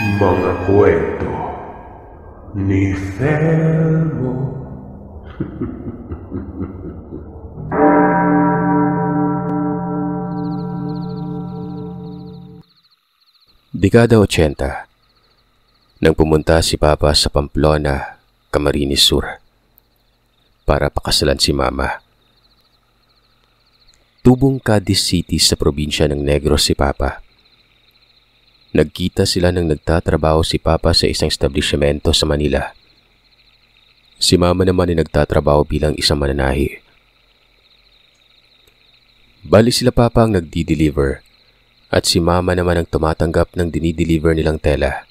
mga kwento ni Thelmo. Dekada 80 Nang pumunta si Papa sa Pamplona, Camarines Sur para pakasalan si Mama. Tubong Cadiz City sa probinsya ng Negros si Papa. Nagkita sila nang nagtatrabaho si Papa sa isang establishmento sa Manila. Si Mama naman ay nagtatrabaho bilang isang mananahi. Bali sila Papa ang nagdi-deliver at si Mama naman ang tumatanggap ng dinideliver nilang tela.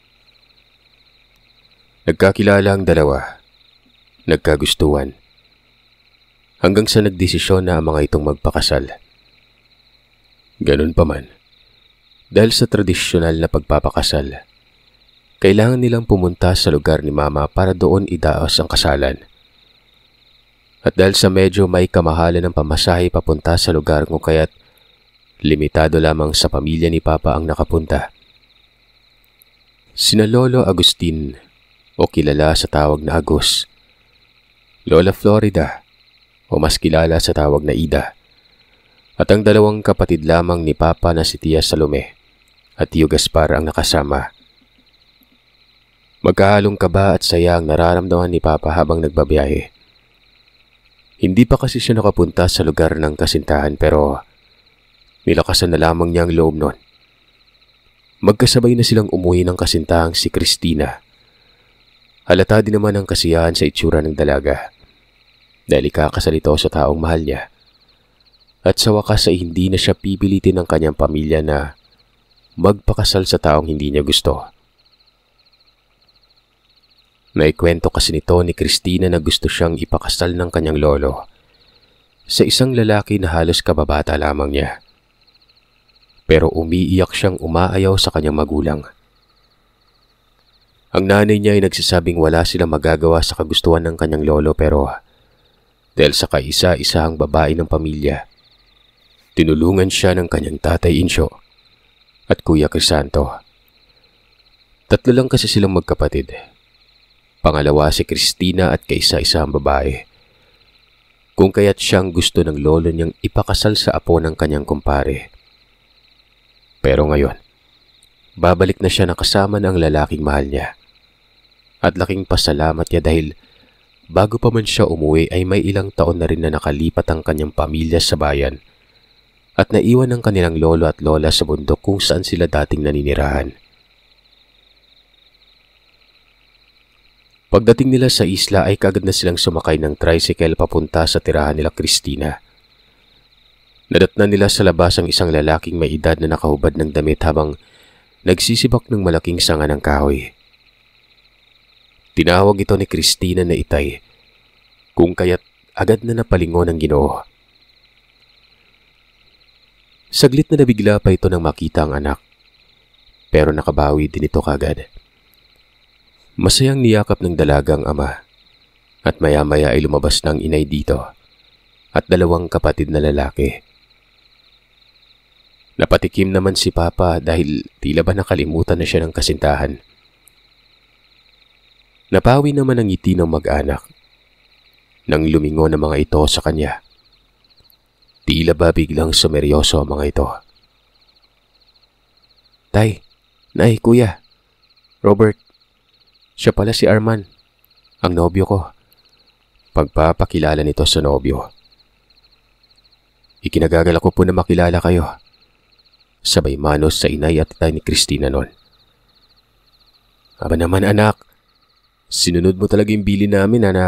Nagkakilala ang dalawa. Nagkagustuhan. Hanggang sa nagdesisyon na ang mga itong magpakasal. Ganun pa man dahil sa tradisyonal na pagpapakasal, kailangan nilang pumunta sa lugar ni Mama para doon idaos ang kasalan. At dahil sa medyo may kamahalan ng pamasahe papunta sa lugar kung kaya't limitado lamang sa pamilya ni Papa ang nakapunta. Sina Lolo Agustin o kilala sa tawag na Agus, Lola Florida o mas kilala sa tawag na Ida, at ang dalawang kapatid lamang ni Papa na si Tia Salome at Tio Gaspar ang nakasama. Magkahalong kaba at saya ang nararamdaman ni Papa habang nagbabiyahe. Hindi pa kasi siya nakapunta sa lugar ng kasintahan pero nilakasan na lamang niya ang loob nun. Magkasabay na silang umuwi ng kasintahang si Christina. Halata din naman ang kasiyahan sa itsura ng dalaga dahil ikakasalito sa taong mahal niya. At sa wakas ay hindi na siya pipilitin ng kanyang pamilya na magpakasal sa taong hindi niya gusto. Naikwento kasi nito ni Christina na gusto siyang ipakasal ng kanyang lolo sa isang lalaki na halos kababata lamang niya. Pero umiiyak siyang umaayaw sa kanyang magulang. Ang nanay niya ay nagsasabing wala silang magagawa sa kagustuhan ng kanyang lolo pero dahil sa kaisa-isahang babae ng pamilya, tinulungan siya ng kanyang tatay Insyo at Kuya Crisanto. Tatlo lang kasi silang magkapatid. Pangalawa si Christina at kaisa-isa ang babae. Kung kaya't siyang gusto ng lolo niyang ipakasal sa apo ng kanyang kumpare. Pero ngayon, babalik na siya nakasama ng lalaking mahal niya. At laking pasalamat niya dahil bago pa man siya umuwi ay may ilang taon na rin na nakalipat ang kanyang pamilya sa bayan at naiwan ng kanilang lolo at lola sa bundok kung saan sila dating naninirahan. Pagdating nila sa isla ay kagad na silang sumakay ng tricycle papunta sa tirahan nila Christina. Nadatnan nila sa labas ang isang lalaking may edad na nakahubad ng damit habang nagsisibak ng malaking sanga ng kahoy. Tinawag ito ni Christina na itay, kung kaya't agad na napalingon ang ginoo. Saglit na nabigla pa ito nang makita ang anak. Pero nakabawi din ito kagad. Masayang niyakap ng dalagang ama. At maya-maya ay lumabas ng inay dito. At dalawang kapatid na lalaki. Napatikim naman si Papa dahil tila ba nakalimutan na siya ng kasintahan. Napawi naman ang ngiti ng mag-anak nang lumingon ng mga ito sa kanya. Tila ba biglang sumeryoso ang mga ito. Tay, nay, kuya, Robert, siya pala si Arman, ang nobyo ko. Pagpapakilala nito sa nobyo. Ikinagagal ako po na makilala kayo. Sabay manos sa inay at tay ni Christina noon. Aba naman anak, sinunod mo talaga yung bili namin na, na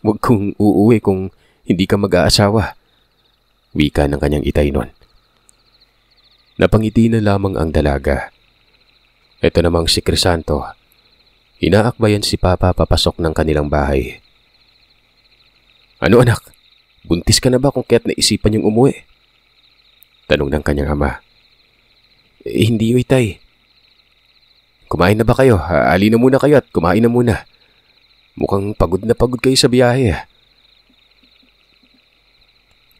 huwag kong uuwi kung hindi ka mag-aasawa wika ng kanyang itay nun. Napangiti na lamang ang dalaga. Ito namang si Crisanto. Inaakbayan si Papa papasok ng kanilang bahay. Ano anak? Buntis ka na ba kung kaya't naisipan yung umuwi? Tanong ng kanyang ama. Eh, hindi yun, itay. Kumain na ba kayo? Aali na muna kayo at kumain na muna. Mukhang pagod na pagod kayo sa biyahe.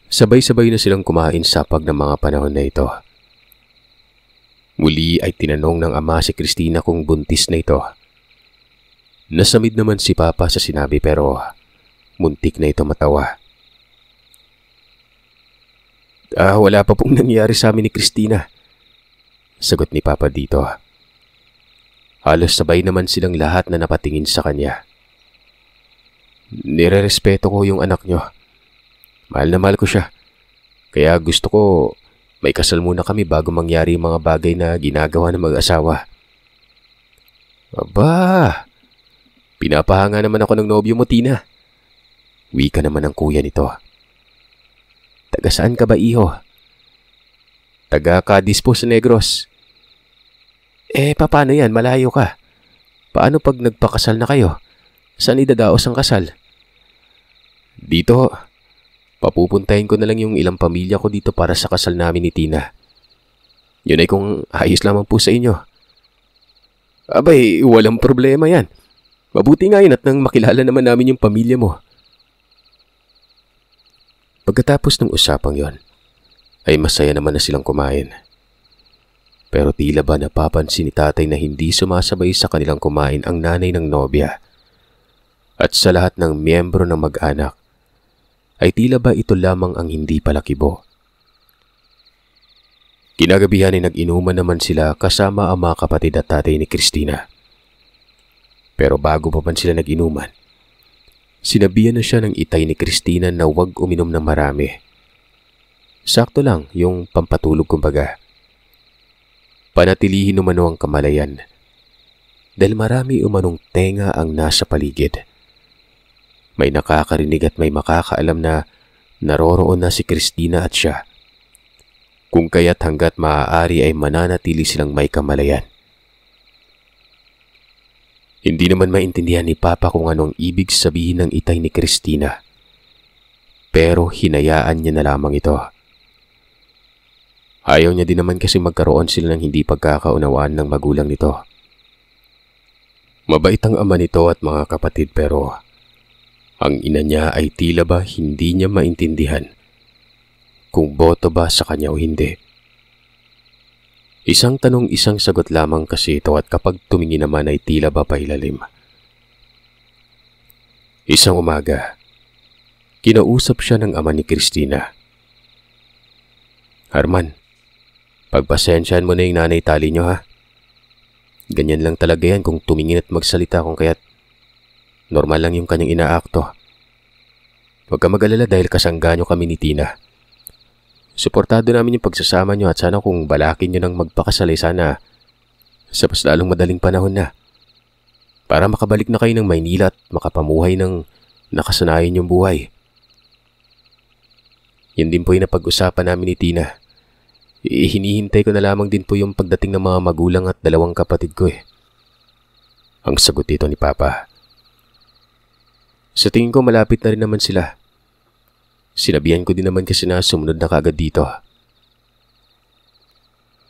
Sabay-sabay na silang kumain sapag ng mga panahon na ito. Muli ay tinanong ng ama si Christina kung buntis na ito. Nasamid naman si Papa sa sinabi pero muntik na ito matawa. Ah, wala pa pong nangyari sa amin ni Christina. Sagot ni Papa dito. Halos sabay naman silang lahat na napatingin sa kanya. Nirerespeto ko yung anak niyo. Mahal na mahal ko siya. Kaya gusto ko may kasal muna kami bago mangyari yung mga bagay na ginagawa ng mag-asawa. Aba! Pinapahanga naman ako ng nobyo mo, Tina. Wika naman ng kuya nito. Taga saan ka ba, iho? Taga Cadiz po sa Negros. Eh, paano yan? Malayo ka. Paano pag nagpakasal na kayo? Saan idadaos ang kasal? Dito, Papupuntahin ko na lang yung ilang pamilya ko dito para sa kasal namin ni Tina. Yun ay kung ayos lamang po sa inyo. Abay, walang problema yan. Mabuti nga yun at nang makilala naman namin yung pamilya mo. Pagkatapos ng usapang yon, ay masaya naman na silang kumain. Pero tila ba napapansin ni tatay na hindi sumasabay sa kanilang kumain ang nanay ng nobya at sa lahat ng miyembro ng mag-anak ay tila ba ito lamang ang hindi palakibo. Kinagabihan ay nag-inuman naman sila kasama ang mga kapatid at tatay ni Christina. Pero bago pa man sila nag-inuman, sinabihan na siya ng itay ni Christina na huwag uminom ng marami. Sakto lang yung pampatulog kumbaga. Panatilihin umano ang kamalayan dahil marami umanong tenga ang nasa paligid. May nakakarinig at may makakaalam na naroroon na si Christina at siya. Kung kaya't hanggat maaari ay mananatili silang may kamalayan. Hindi naman maintindihan ni Papa kung anong ibig sabihin ng itay ni Christina. Pero hinayaan niya na lamang ito. Ayaw niya din naman kasi magkaroon sila ng hindi pagkakaunawaan ng magulang nito. Mabait ang ama nito at mga kapatid pero ang ina niya ay tila ba hindi niya maintindihan kung boto ba sa kanya o hindi. Isang tanong isang sagot lamang kasi ito at kapag tumingin naman ay tila ba pailalim. Isang umaga, kinausap siya ng ama ni Christina. Arman, pagpasensyahan mo na yung nanay tali nyo ha. Ganyan lang talaga yan kung tumingin at magsalita kung kaya't Normal lang yung kanyang inaakto. Huwag ka mag-alala dahil kasangganyo kami ni Tina. Suportado namin yung pagsasama nyo at sana kung balakin nyo nang magpakasalay sana sa mas lalong madaling panahon na. Para makabalik na kayo ng Maynila at makapamuhay ng nakasanayan yung buhay. Yun din po yung napag-usapan namin ni Tina. Hinihintay ko na lamang din po yung pagdating ng mga magulang at dalawang kapatid ko eh. Ang sagot dito ni Papa. Sa tingin ko malapit na rin naman sila. Sinabihan ko din naman kasi na sumunod na kagad dito.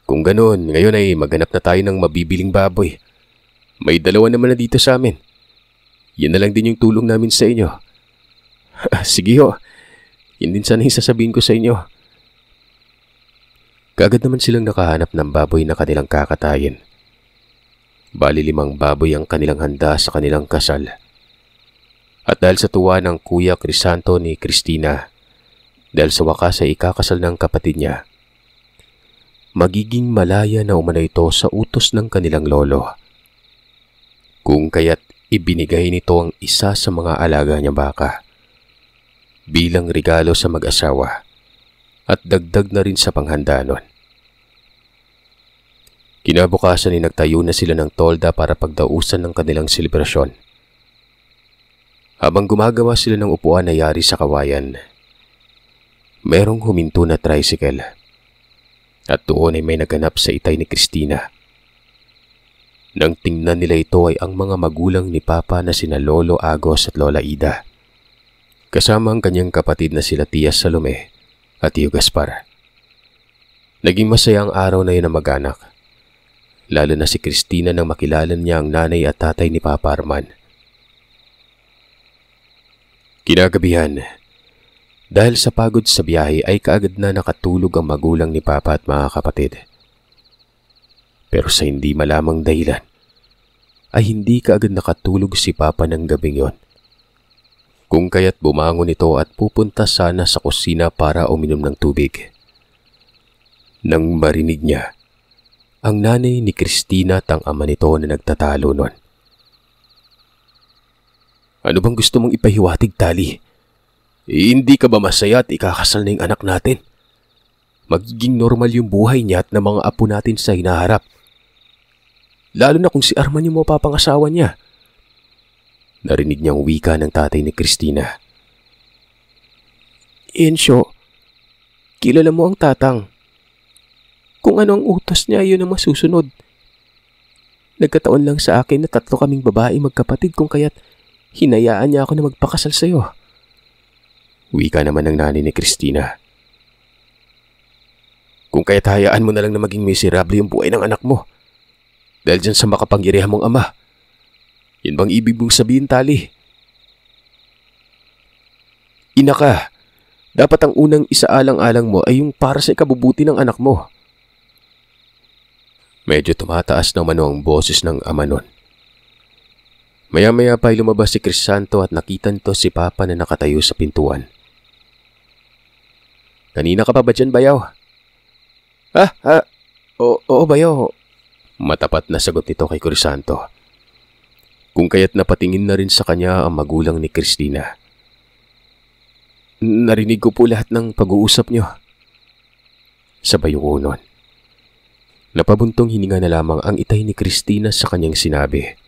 Kung ganoon, ngayon ay maghanap na tayo ng mabibiling baboy. May dalawa naman na dito sa amin. Yan na lang din yung tulong namin sa inyo. Sige ho, yun din sana yung sasabihin ko sa inyo. Kagad naman silang nakahanap ng baboy na kanilang kakatayin. Bali limang baboy ang kanilang handa sa kanilang kasal. At dahil sa tuwa ng kuya Crisanto ni Christina, dahil sa wakas ay ikakasal ng kapatid niya, magiging malaya na umana ito sa utos ng kanilang lolo. Kung kaya't ibinigay nito ang isa sa mga alaga niya baka bilang regalo sa mag-asawa at dagdag na rin sa panghanda nun. Kinabukasan ay nagtayo na sila ng tolda para pagdausan ng kanilang selebrasyon. Habang gumagawa sila ng upuan na yari sa kawayan, merong huminto na tricycle. At doon ay may naganap sa itay ni Christina. Nang tingnan nila ito ay ang mga magulang ni Papa na sina Lolo Agos at Lola Ida. Kasama ang kanyang kapatid na sila Tia Salome at Tio Gaspar. Naging masaya ang araw na yun na mag-anak. Lalo na si Christina nang makilala niya ang nanay at tatay ni Papa Arman. Kinagabihan, dahil sa pagod sa biyahe ay kaagad na nakatulog ang magulang ni Papa at mga kapatid. Pero sa hindi malamang dahilan, ay hindi kaagad nakatulog si Papa ng gabing yon. Kung kaya't bumangon ito at pupunta sana sa kusina para uminom ng tubig. Nang marinig niya, ang nanay ni Christina at ang ama nito na nagtatalo nun. Ano bang gusto mong ipahiwatig, Tali? Eh, hindi ka ba masaya at ikakasal na yung anak natin? Magiging normal yung buhay niya at na mga apo natin sa hinaharap. Lalo na kung si Arman yung mapapangasawa niya. Narinig niyang wika ng tatay ni Christina. Ensyo, kilala mo ang tatang. Kung ano ang utos niya, yun ang masusunod. Nagkataon lang sa akin na tatlo kaming babae magkapatid kung kaya't Hinayaan niya ako na magpakasal sa iyo. Wika naman ng nanay ni Christina. Kung kaya't hayaan mo na lang na maging miserable yung buhay ng anak mo. Dahil dyan sa makapangyarihan mong ama. Yan bang ibig mong sabihin, Tali? Ina ka, dapat ang unang isaalang-alang mo ay yung para sa ikabubuti ng anak mo. Medyo tumataas na mano ang boses ng ama nun. Maya-maya pa ay lumabas si Crisanto at nakita nito si Papa na nakatayo sa pintuan. Kanina ka pa ba dyan, Bayaw? Ah, ah, o, oo, Bayaw. Matapat na sagot nito kay Crisanto. Kung kaya't napatingin na rin sa kanya ang magulang ni Christina. Narinig ko po lahat ng pag-uusap niyo. Sabay yung unon. Napabuntong hininga na lamang ang itay ni Christina sa kanyang sinabi.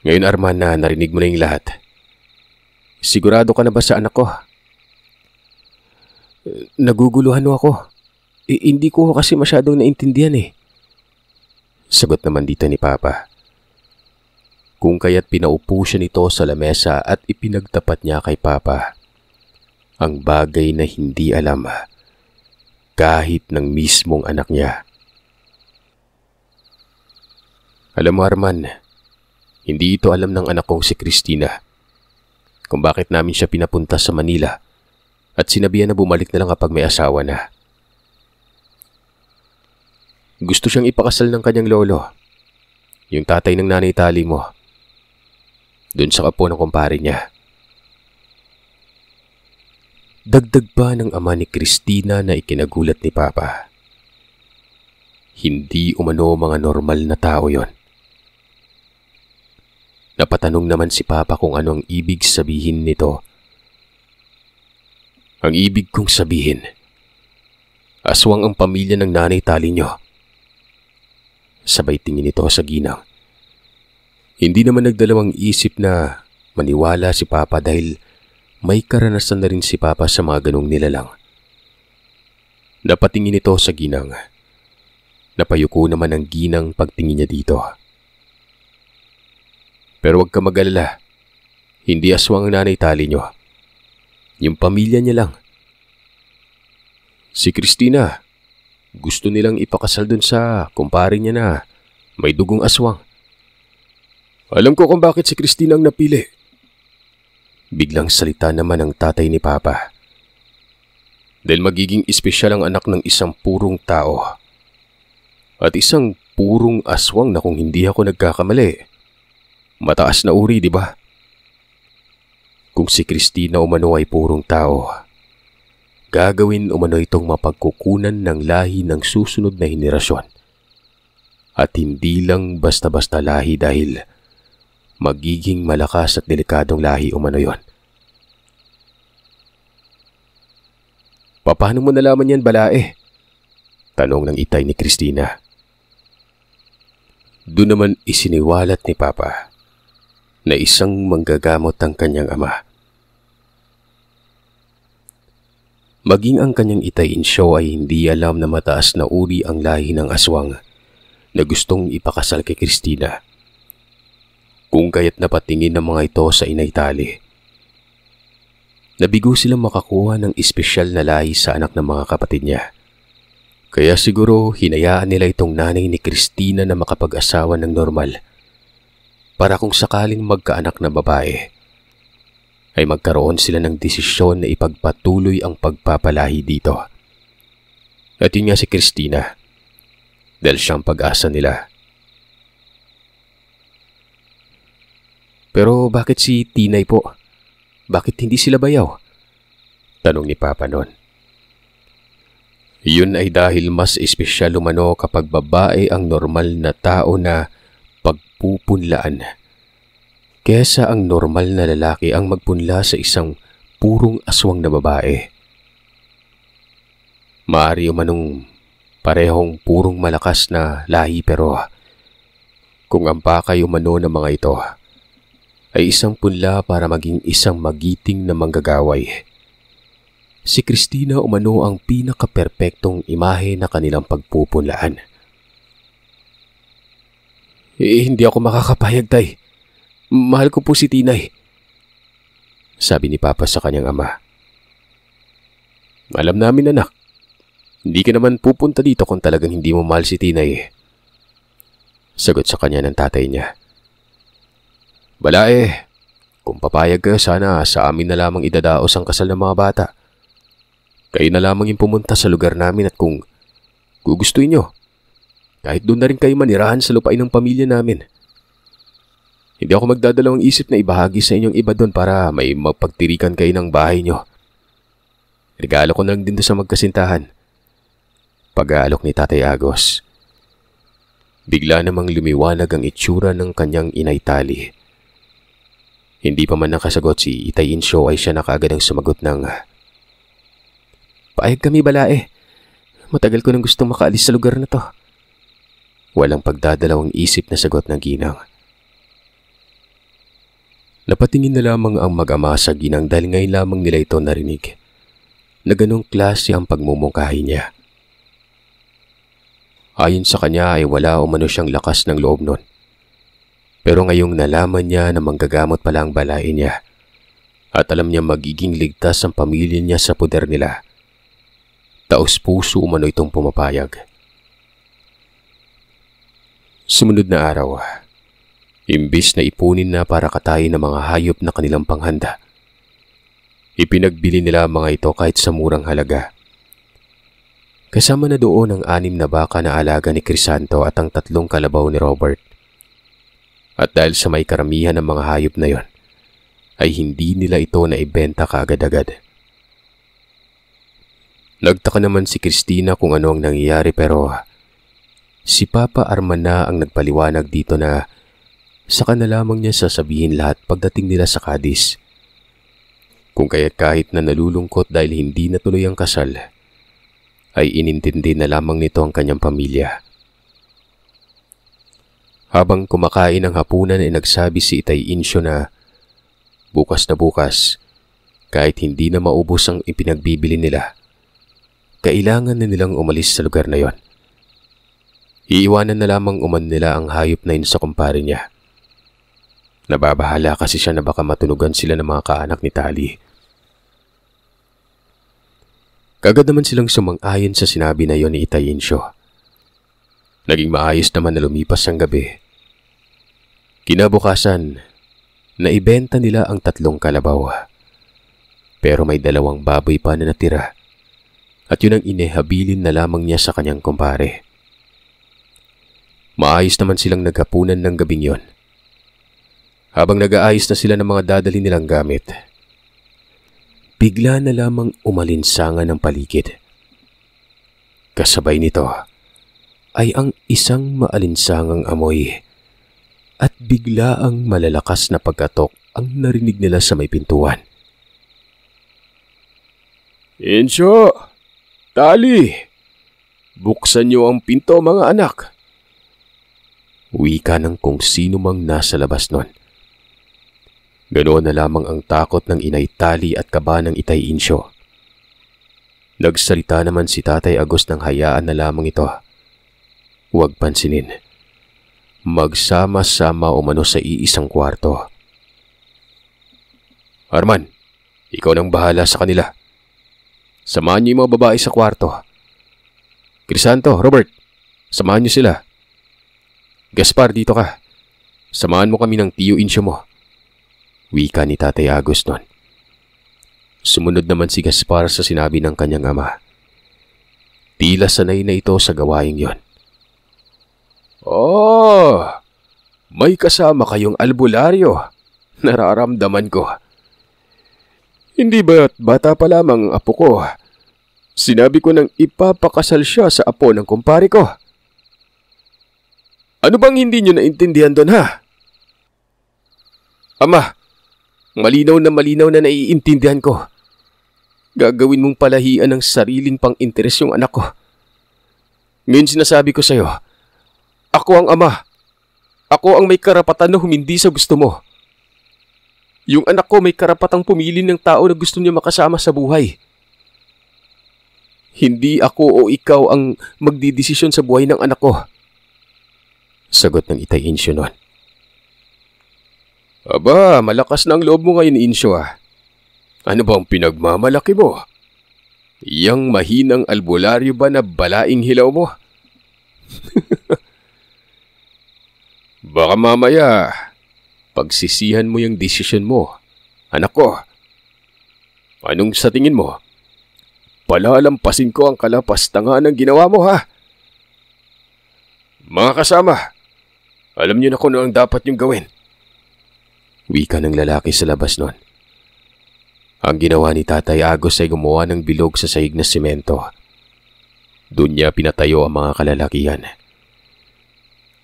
Ngayon Arman na narinig mo na yung lahat. Sigurado ka na ba sa anak ko? Naguguluhan mo ako. I- hindi ko kasi masyadong naintindihan eh. Sagot naman dito ni Papa. Kung kaya't pinaupo siya nito sa lamesa at ipinagtapat niya kay Papa. Ang bagay na hindi alam kahit ng mismong anak niya. Alam mo Arman, hindi ito alam ng anak kong si Christina kung bakit namin siya pinapunta sa Manila at sinabihan na bumalik na lang kapag may asawa na. Gusto siyang ipakasal ng kanyang lolo, yung tatay ng nanay tali mo, dun sa kapo ng kumpare niya. Dagdag pa ng ama ni Christina na ikinagulat ni Papa. Hindi umano mga normal na tao yon. Napatanong naman si Papa kung ano ang ibig sabihin nito. Ang ibig kong sabihin, aswang ang pamilya ng nanay tali nyo. Sabay tingin ito sa ginang. Hindi naman nagdalawang isip na maniwala si Papa dahil may karanasan na rin si Papa sa mga ganong nilalang. Napatingin ito sa ginang. Napayuko naman ang ginang pagtingin niya dito. Pero huwag ka magalala. Hindi aswang ang nanay tali nyo. Yung pamilya niya lang. Si Christina, gusto nilang ipakasal dun sa kumpare niya na may dugong aswang. Alam ko kung bakit si Christina ang napili. Biglang salita naman ang tatay ni Papa. Dahil magiging espesyal ang anak ng isang purong tao. At isang purong aswang na kung hindi ako nagkakamali Mataas na uri, di ba? Kung si Christina umano ay purong tao, gagawin umano itong mapagkukunan ng lahi ng susunod na henerasyon. At hindi lang basta-basta lahi dahil magiging malakas at delikadong lahi umano yon. Paano mo nalaman yan, Balae? Tanong ng itay ni Christina. Doon naman isiniwalat ni Papa na isang manggagamot ang kanyang ama. Maging ang kanyang itay itainsyo ay hindi alam na mataas na uri ang lahi ng aswang na gustong ipakasal kay Christina. Kung kaya't napatingin ng mga ito sa inay tali. Nabigo silang makakuha ng espesyal na lahi sa anak ng mga kapatid niya. Kaya siguro hinayaan nila itong nanay ni Christina na makapag-asawa ng normal para kung sakaling magkaanak na babae ay magkaroon sila ng desisyon na ipagpatuloy ang pagpapalahi dito. At yun nga si Christina dahil siyang pag-asa nila. Pero bakit si Tinay po? Bakit hindi sila bayaw? Tanong ni Papa noon. Yun ay dahil mas espesyal umano kapag babae ang normal na tao na pagpupunlaan. Kesa ang normal na lalaki ang magpunla sa isang purong aswang na babae. Maari umanong parehong purong malakas na lahi pero kung ang pakay umano ng mga ito ay isang punla para maging isang magiting na manggagaway. Si Christina umano ang pinakaperpektong imahe na kanilang pagpupunlaan. Eh, hindi ako makakapayag, tay. Mahal ko po si Tinay. Sabi ni Papa sa kanyang ama. Alam namin, anak. Hindi ka naman pupunta dito kung talagang hindi mo mahal si Tinay. Eh. Sagot sa kanya ng tatay niya. Bala eh, kung papayag ka sana sa amin na lamang idadaos ang kasal ng mga bata. Kayo na lamang yung pumunta sa lugar namin at kung gugustuhin nyo, kahit doon na rin kayo manirahan sa lupain ng pamilya namin. Hindi ako magdadalawang isip na ibahagi sa inyong iba doon para may mapagtirikan kayo ng bahay nyo. Regalo ko na lang din doon sa magkasintahan. Pag-aalok ni Tatay Agos. Bigla namang lumiwanag ang itsura ng kanyang inay tali. Hindi pa man nakasagot si Itay Insyo ay siya na nakaagad ang sumagot ng Paayag kami balae. Matagal ko nang gustong makaalis sa lugar na to. Walang pagdadalawang isip na sagot ng ginang. Napatingin na lamang ang mag-ama sa ginang dahil ngayon lamang nila ito narinig na ganong klase ang pagmumungkahi niya. Ayon sa kanya ay wala umano siyang lakas ng loob nun. Pero ngayong nalaman niya na manggagamot pala ang balain niya at alam niya magiging ligtas ang pamilya niya sa poder nila. Taos puso umano itong pumapayag. Sumunod na araw, imbis na ipunin na para katayin ng mga hayop na kanilang panghanda, ipinagbili nila mga ito kahit sa murang halaga. Kasama na doon ang anim na baka na alaga ni Crisanto at ang tatlong kalabaw ni Robert. At dahil sa may karamihan ng mga hayop na yon, ay hindi nila ito na ibenta kaagad-agad. Nagtaka naman si Christina kung ano ang nangyayari pero Si Papa Armana ang nagpaliwanag dito na sa na lamang niya sasabihin lahat pagdating nila sa Cadiz. Kung kaya kahit na nalulungkot dahil hindi natuloy ang kasal, ay inintindi na lamang nito ang kanyang pamilya. Habang kumakain ng hapunan ay nagsabi si Itay Insyo na bukas na bukas, kahit hindi na maubos ang ipinagbibili nila, kailangan na nilang umalis sa lugar na yon. Iiwanan na lamang uman nila ang hayop na yun sa kumpare niya. Nababahala kasi siya na baka matunugan sila ng mga kaanak ni Tali. Kagad naman silang sumang-ayon sa sinabi na yon ni Itay Insyo. Naging maayos naman na lumipas ang gabi. Kinabukasan, naibenta nila ang tatlong kalabaw. Pero may dalawang baboy pa na natira. At yun ang inehabilin na lamang niya sa kanyang kumpare. Maayos naman silang nagkapunan ng gabing yon. Habang nag-aayos na sila ng mga dadali nilang gamit, bigla na lamang umalinsangan ng paligid. Kasabay nito ay ang isang maalinsangang amoy at bigla ang malalakas na pagkatok ang narinig nila sa may pintuan. Insyo! Tali! Buksan niyo ang pinto mga anak! wika ng kung sino mang nasa labas nun. Ganoon na lamang ang takot ng inay Tali at kaba ng itay Insyo. Nagsalita naman si Tatay Agos ng hayaan na lamang ito. Huwag pansinin. Magsama-sama umano sa iisang kwarto. Arman, ikaw nang bahala sa kanila. Samahan niyo yung mga babae sa kwarto. Crisanto, Robert, samahan niyo sila. Gaspar, dito ka. Samahan mo kami ng tiyo siya mo. Wika ni Tatay Agos nun. Sumunod naman si Gaspar sa sinabi ng kanyang ama. Tila sanay na ito sa gawain yon. Oh! May kasama kayong albularyo. Nararamdaman ko. Hindi ba't bata pa lamang ang apo ko? Sinabi ko nang ipapakasal siya sa apo ng kumpare ko. Ano bang hindi nyo naintindihan doon ha? Ama, malinaw na malinaw na naiintindihan ko. Gagawin mong palahian ng sariling pang-interes yung anak ko. Ngayon sinasabi ko sa'yo, ako ang ama. Ako ang may karapatan na humindi sa gusto mo. Yung anak ko may karapatang pumili ng tao na gusto niya makasama sa buhay. Hindi ako o ikaw ang magdidesisyon sa buhay ng anak ko. Sagot ng itay Insyo noon. Aba, malakas na ang loob mo ngayon, Insyo ah. Ano ba ang pinagmamalaki mo? Yang mahinang albularyo ba na balaing hilaw mo? Baka mamaya, pagsisihan mo yung desisyon mo, anak ko. Anong sa tingin mo? Palalampasin ko ang kalapastangan ng ginawa mo ha. Mga kasama, alam niyo na kung ano ang dapat niyong gawin. Wika ng lalaki sa labas noon. Ang ginawa ni Tatay Agos ay gumawa ng bilog sa sahig na simento. Doon niya pinatayo ang mga kalalakihan.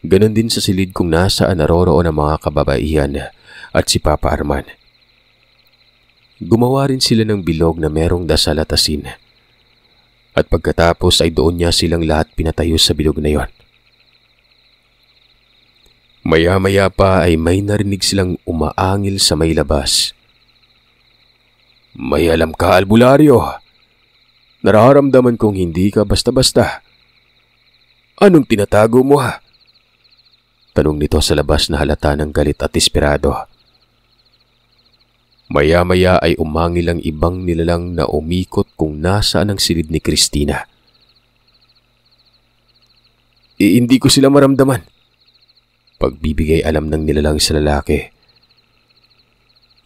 Ganon din sa silid kung nasaan naroroon ang mga kababaihan at si Papa Arman. Gumawa rin sila ng bilog na merong dasal at asin. At pagkatapos ay doon niya silang lahat pinatayo sa bilog na yon. Maya-maya pa ay may narinig silang umaangil sa may labas. May alam ka, albularyo. Nararamdaman kong hindi ka basta-basta. Anong tinatago mo ha? Tanong nito sa labas na halata ng galit at desperado. Maya-maya ay umangil ang ibang nilalang na umikot kung nasaan ang silid ni Christina. I- hindi ko sila maramdaman pagbibigay alam ng nilalang sa lalaki.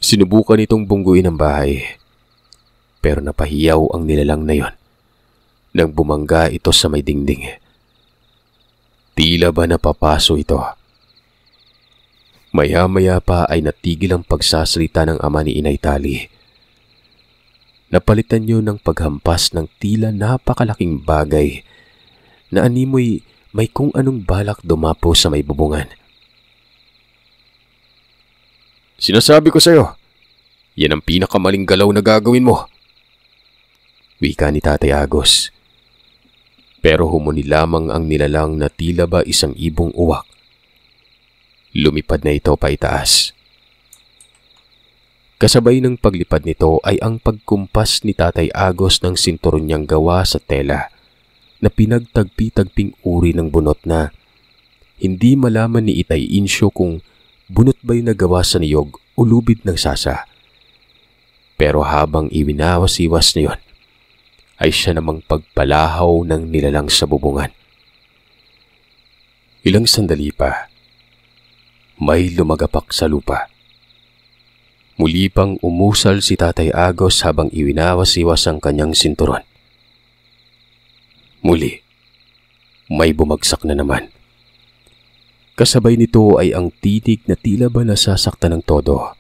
Sinubukan itong bungguin ang bahay pero napahiyaw ang nilalang na yon nang bumangga ito sa may dingding. Tila ba napapaso ito? Maya-maya pa ay natigil ang pagsasalita ng ama ni Inay Tali. Napalitan niyo ng paghampas ng tila napakalaking bagay na animoy may kung anong balak dumapo sa may bubungan. Sinasabi ko sa'yo, yan ang pinakamaling galaw na gagawin mo. Wika ni Tatay Agos. Pero humuni lamang ang nilalang na tila ba isang ibong uwak. Lumipad na ito pa itaas. Kasabay ng paglipad nito ay ang pagkumpas ni Tatay Agos ng sinturon niyang gawa sa tela na pinagtagpi-tagping uri ng bunot na. Hindi malaman ni Itay Insyo kung bunot ba yung nagawa sa niyog o lubid ng sasa. Pero habang iwinawas-iwas na yun, ay siya namang pagpalahaw ng nilalang sa bubungan. Ilang sandali pa, may lumagapak sa lupa. Muli pang umusal si Tatay Agos habang iwinawas-iwas ang kanyang sinturon. Muli, may bumagsak na naman. Kasabay nito ay ang titik na tila ba nasasakta ng todo.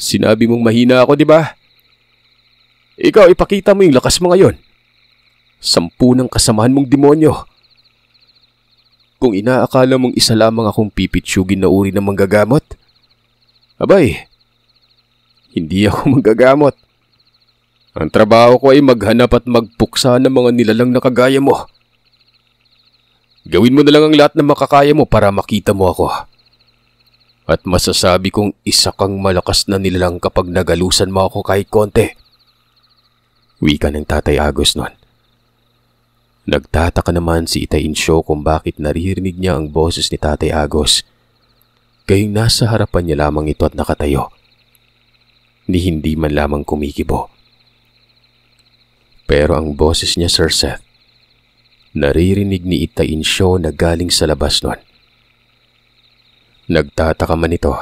Sinabi mong mahina ako, di ba? Ikaw, ipakita mo yung lakas mo ngayon. Sampu ng kasamahan mong demonyo. Kung inaakala mong isa lamang akong pipitsugin na uri ng manggagamot, abay, hindi ako manggagamot. Ang trabaho ko ay maghanap at magpuksa ng mga nilalang na kagaya mo. Gawin mo na lang ang lahat na makakaya mo para makita mo ako. At masasabi kong isa kang malakas na nilalang kapag nagalusan mo ako kahit konti. Wika ng Tatay Agos noon. Nagtataka naman si Itay Insyo kung bakit naririnig niya ang boses ni Tatay Agos. Kayong nasa harapan niya lamang ito at nakatayo. Ni hindi man lamang kumikibo. Pero ang boses niya, Sir Seth, Naririnig ni Itain Show na galing sa labas nun. Nagtataka man ito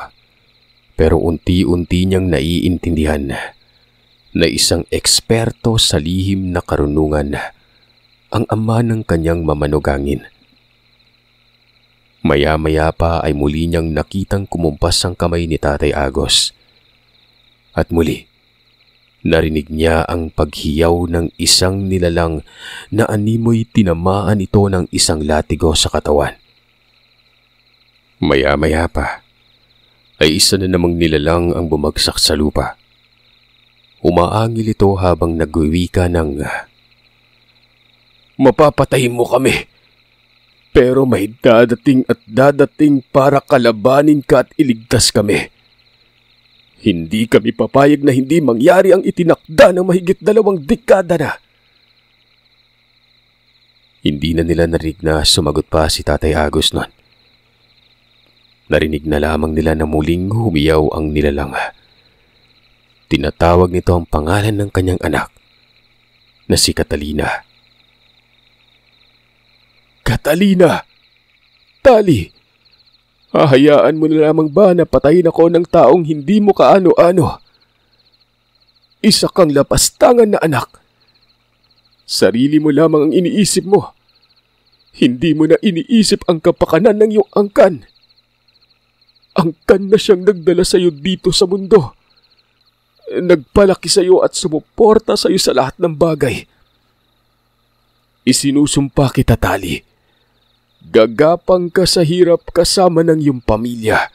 pero unti-unti niyang naiintindihan na isang eksperto sa lihim na karunungan ang ama ng kanyang mamanugangin. Maya-maya pa ay muli niyang nakitang kumumpas ang kamay ni Tatay Agos. At muli, Narinig niya ang paghiyaw ng isang nilalang na animoy tinamaan ito ng isang latigo sa katawan. Maya-maya pa ay isa na namang nilalang ang bumagsak sa lupa. Umaangil ito habang nagwiwika ng Mapapatay mo kami! Pero may dadating at dadating para kalabanin ka at iligtas kami. Hindi kami papayag na hindi mangyari ang itinakda ng mahigit dalawang dekada na. Hindi na nila narinig na sumagot pa si Tatay Agos noon. Narinig na lamang nila na muling humiyaw ang nilalanga. Tinatawag nito ang pangalan ng kanyang anak na si Catalina. Catalina! Tali! Hahayaan mo na lamang ba na patayin ako ng taong hindi mo kaano-ano? Isa kang lapastangan na anak. Sarili mo lamang ang iniisip mo. Hindi mo na iniisip ang kapakanan ng iyong angkan. Angkan na siyang nagdala sa iyo dito sa mundo. Nagpalaki sa iyo at sumuporta sa iyo sa lahat ng bagay. Isinusumpa kita, Tali. Gagapang ka sa hirap kasama ng iyong pamilya.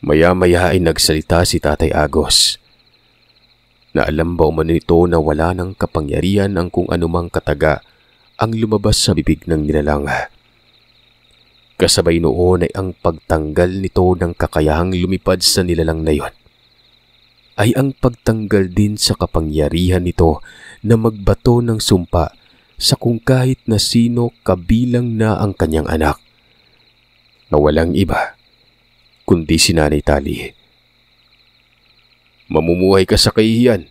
Maya-maya ay nagsalita si Tatay Agos. Naalam ba umano nito na wala ng kapangyarihan ang kung anumang kataga ang lumabas sa bibig ng nilalanga. Kasabay noon ay ang pagtanggal nito ng kakayahang lumipad sa nilalang na yon ay ang pagtanggal din sa kapangyarihan nito na magbato ng sumpa sa kung kahit na sino kabilang na ang kanyang anak na walang iba kundi si Nanay Tali. Mamumuhay ka sa kahihiyan.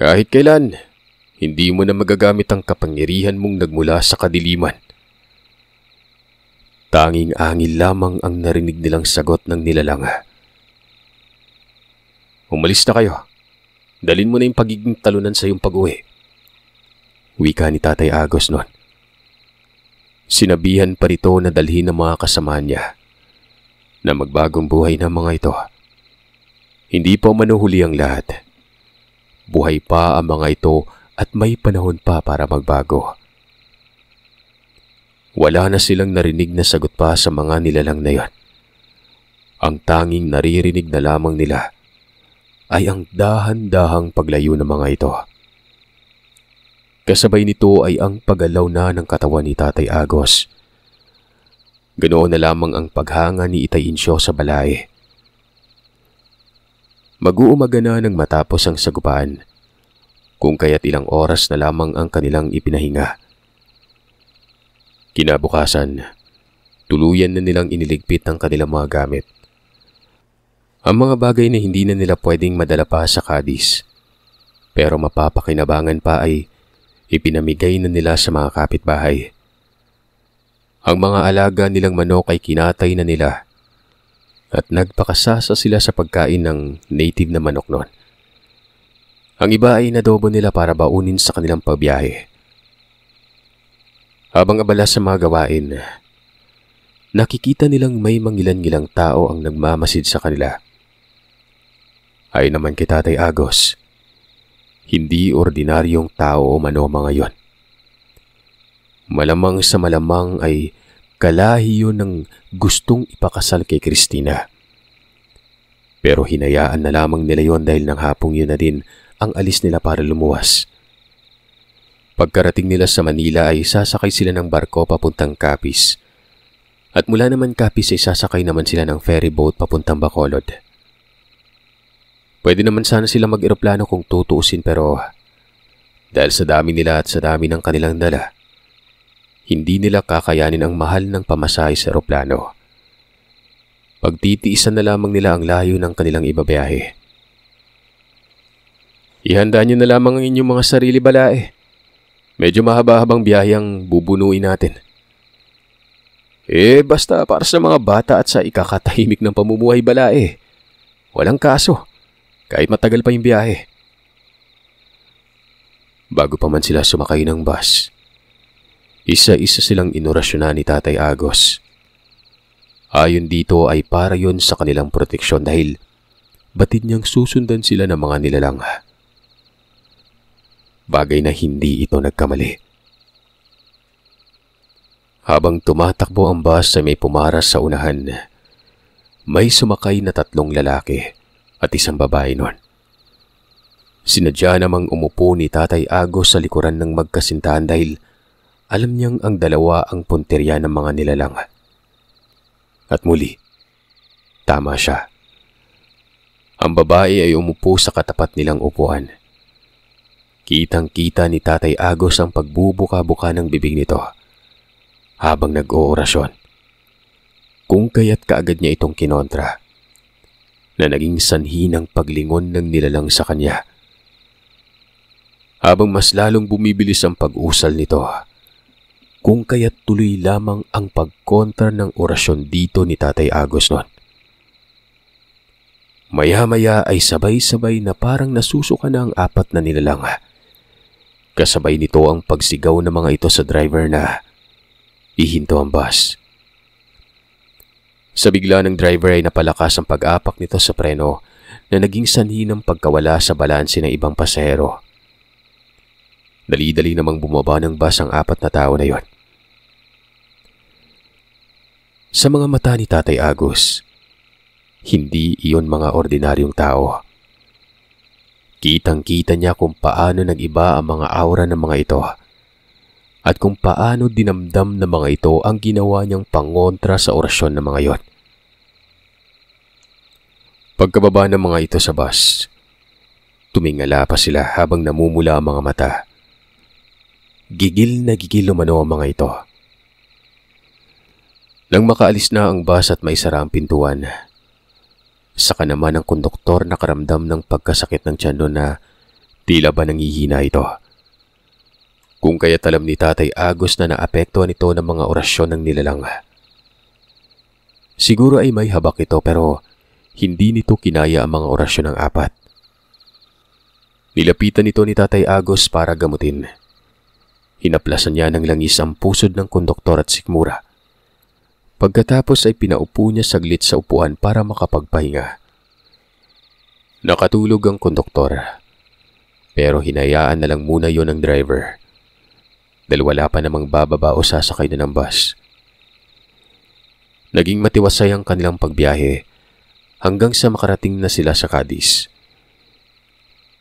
Kahit kailan, hindi mo na magagamit ang kapangyarihan mong nagmula sa kadiliman. Tanging angil lamang ang narinig nilang sagot ng nilalanga. Umalis na kayo. Dalin mo na yung pagiging talunan sa iyong pag-uwi. Wika ni Tatay Agos noon. Sinabihan pa rito na dalhin ng mga kasama niya na magbagong buhay ng mga ito. Hindi pa manuhuli ang lahat. Buhay pa ang mga ito at may panahon pa para magbago. Wala na silang narinig na sagot pa sa mga nilalang na yon. Ang tanging naririnig na lamang nila ay ang dahan-dahang paglayo ng mga ito. Kasabay nito ay ang pagalaw na ng katawan ni Tatay Agos. Ganoon na lamang ang paghanga ni Itay Insyo sa balay. Mag-uumaga na nang matapos ang sagupaan, kung kaya't ilang oras na lamang ang kanilang ipinahinga. Kinabukasan, tuluyan na nilang iniligpit ang kanilang mga gamit. Ang mga bagay na hindi na nila pwedeng madala pa sa Cadiz. Pero mapapakinabangan pa ay ipinamigay na nila sa mga kapitbahay. Ang mga alaga nilang manok ay kinatay na nila at nagpakasasa sila sa pagkain ng native na manok noon. Ang iba ay nadobo nila para baunin sa kanilang pagbiyahe. Habang abala sa mga gawain, nakikita nilang may mangilan-ngilang tao ang nagmamasid sa kanila. Ay naman kita, Tay Agos. Hindi ordinaryong tao o manoma ngayon. Malamang sa malamang ay kalahi yun ng gustong ipakasal kay Christina. Pero hinayaan na lamang nila yon dahil nang hapong yun na din ang alis nila para lumuwas. Pagkarating nila sa Manila ay sasakay sila ng barko papuntang Capiz. At mula naman Capiz ay sasakay naman sila ng ferry boat papuntang Bacolod. Pwede naman sana sila mag-eroplano kung tutuusin pero dahil sa dami nila at sa dami ng kanilang dala, hindi nila kakayanin ang mahal ng pamasahe sa eroplano. Pagtitiisan na lamang nila ang layo ng kanilang ibabiyahe. Ihanda niyo na lamang ang inyong mga sarili balae. Medyo mahaba-habang biyahe ang bubunuin natin. Eh, basta para sa mga bata at sa ikakatahimik ng pamumuhay balae. Walang kaso kahit matagal pa yung biyahe. Bago pa man sila sumakay ng bus, isa-isa silang inorasyonan ni Tatay Agos. Ayon dito ay para yon sa kanilang proteksyon dahil batid niyang susundan sila ng mga nilalang. Bagay na hindi ito nagkamali. Habang tumatakbo ang bus sa may pumaras sa unahan, may sumakay na tatlong lalaki at isang babae noon. Sinadya namang umupo ni Tatay Agos sa likuran ng magkasintahan dahil alam niyang ang dalawa ang punterya ng mga nilalang. At muli, tama siya. Ang babae ay umupo sa katapat nilang upuan. Kitang-kita ni Tatay Agos ang pagbubuka-buka ng bibig nito habang nag-oorasyon. Kung kaya't kaagad niya itong kinontra na naging sanhi ng paglingon ng nilalang sa kanya. Habang mas lalong bumibilis ang pag-usal nito, kung kaya't tuloy lamang ang pagkontra ng orasyon dito ni Tatay Agos noon. Maya-maya ay sabay-sabay na parang nasusuka na ang apat na nilalang. Kasabay nito ang pagsigaw ng mga ito sa driver na ihinto ang bus. Sa bigla ng driver ay napalakas ang pag-apak nito sa preno na naging sanhi ng pagkawala sa balanse ng ibang pasahero. Dali-dali namang bumaba ng bus ang apat na tao na yon. Sa mga mata ni Tatay Agus, hindi iyon mga ordinaryong tao. Kitang-kita niya kung paano nag-iba ang mga aura ng mga ito at kung paano dinamdam ng mga ito ang ginawa niyang pangontra sa orasyon ng mga iyon. Pagkababa ng mga ito sa bus, tumingala pa sila habang namumula ang mga mata. Gigil na gigil umano ang mga ito. Nang makaalis na ang bus at may sara ang pintuan, saka naman ang konduktor nakaramdam ng pagkasakit ng tiyan na tila ba nangihina ito. Kung kaya't alam ni Tatay Agos na naapektuhan ito ng mga orasyon ng nilalang. Siguro ay may habak ito pero hindi nito kinaya ang mga orasyon ng apat. Nilapitan ito ni Tatay Agos para gamutin. Hinaplasan niya ng langis ang pusod ng konduktor at sikmura. Pagkatapos ay pinaupo niya saglit sa upuan para makapagpahinga. Nakatulog ang konduktor. Pero hinayaan na lang muna yon ng driver dahil wala pa namang bababa o sasakay na ng bus. Naging matiwasay ang kanilang pagbiyahe hanggang sa makarating na sila sa Cadiz.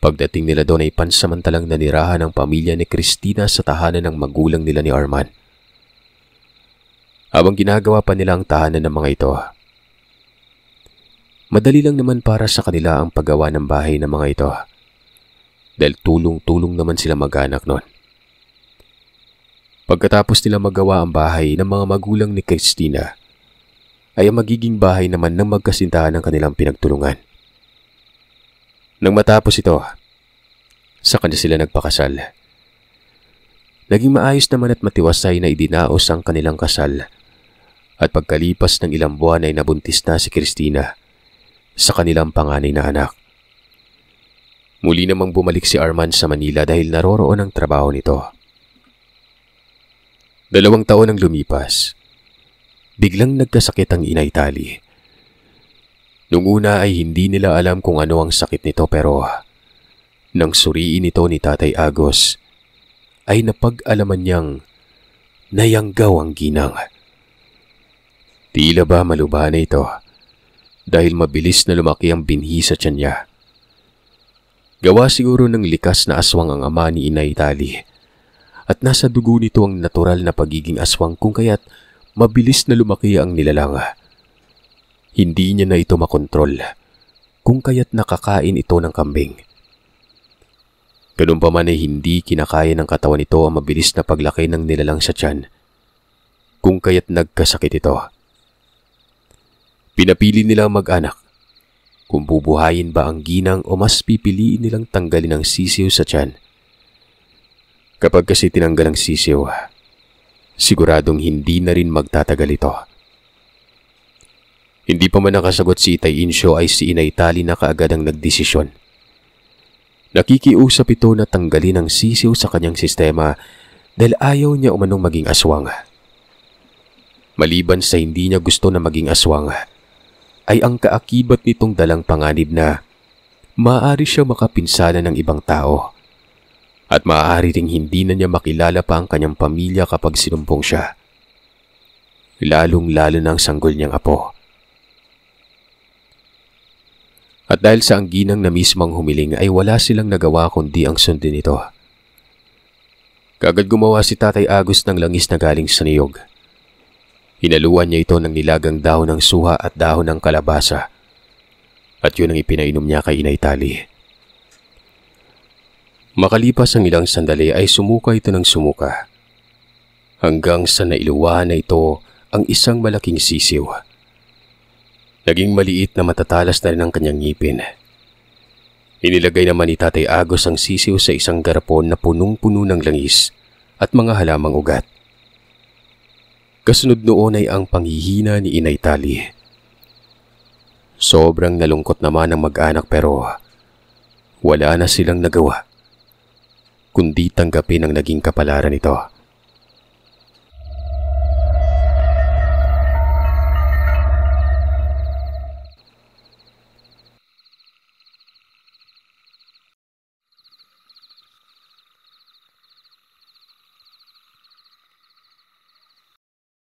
Pagdating nila doon ay pansamantalang nanirahan ang pamilya ni Cristina sa tahanan ng magulang nila ni Arman. Habang ginagawa pa nila ang tahanan ng mga ito, madali lang naman para sa kanila ang paggawa ng bahay ng mga ito dahil tulong-tulong naman sila mag-anak noon. Pagkatapos nila magawa ang bahay ng mga magulang ni Christina, ay ang magiging bahay naman ng magkasintahan ng kanilang pinagtulungan. Nang matapos ito, sa kanya sila nagpakasal. Naging maayos naman at matiwasay na idinaos ang kanilang kasal at pagkalipas ng ilang buwan ay nabuntis na si Christina sa kanilang panganay na anak. Muli namang bumalik si Arman sa Manila dahil naroroon ang trabaho nito. Dalawang taon ang lumipas. Biglang nagkasakit ang inay Tali. Nung una ay hindi nila alam kung ano ang sakit nito pero nang suriin ito ni Tatay Agos ay napag-alaman niyang nayanggaw ang ginang. Tila ba malubha na ito dahil mabilis na lumaki ang binhi sa tiyan niya. Gawa siguro ng likas na aswang ang ama ni Inay Tali at nasa dugo nito ang natural na pagiging aswang kung kaya't mabilis na lumaki ang nilalanga. Hindi niya na ito makontrol kung kaya't nakakain ito ng kambing. Ganun pa man ay hindi kinakaya ng katawan nito ang mabilis na paglaki ng nilalang sa tiyan kung kaya't nagkasakit ito. Pinapili nilang mag-anak kung bubuhayin ba ang ginang o mas pipiliin nilang tanggalin ang sisiw sa tiyan Kapag kasi tinanggal ang sisiw, siguradong hindi na rin magtatagal ito. Hindi pa man nakasagot si Itay Insyo ay si Inay Tali na kaagad ang nagdesisyon. Nakikiusap ito na tanggalin ang sisiw sa kanyang sistema dahil ayaw niya umanong maging aswang. Maliban sa hindi niya gusto na maging aswang, ay ang kaakibat nitong dalang panganib na maaari siya makapinsala ng ibang tao at maaari ring hindi na niya makilala pa ang kanyang pamilya kapag sinumpong siya. Lalong-lalo na ang sanggol niyang apo. At dahil sa angginang na mismang humiling ay wala silang nagawa kundi ang sundin ito. Kagad gumawa si Tatay Agus ng langis na galing sa niyog. Hinaluan niya ito ng nilagang dahon ng suha at dahon ng kalabasa. At yun ang ipinainom niya kay Inay Tali. Makalipas ang ilang sandali ay sumuka ito ng sumuka. Hanggang sa nailuwa na ito ang isang malaking sisiw. Naging maliit na matatalas na rin ang kanyang ngipin. Inilagay naman ni Tatay Agos ang sisiw sa isang garapon na punong-puno ng langis at mga halamang ugat. Kasunod noon ay ang panghihina ni Inay Tali. Sobrang nalungkot naman ang mag-anak pero wala na silang nagawa kundi tanggapin ang naging kapalaran nito.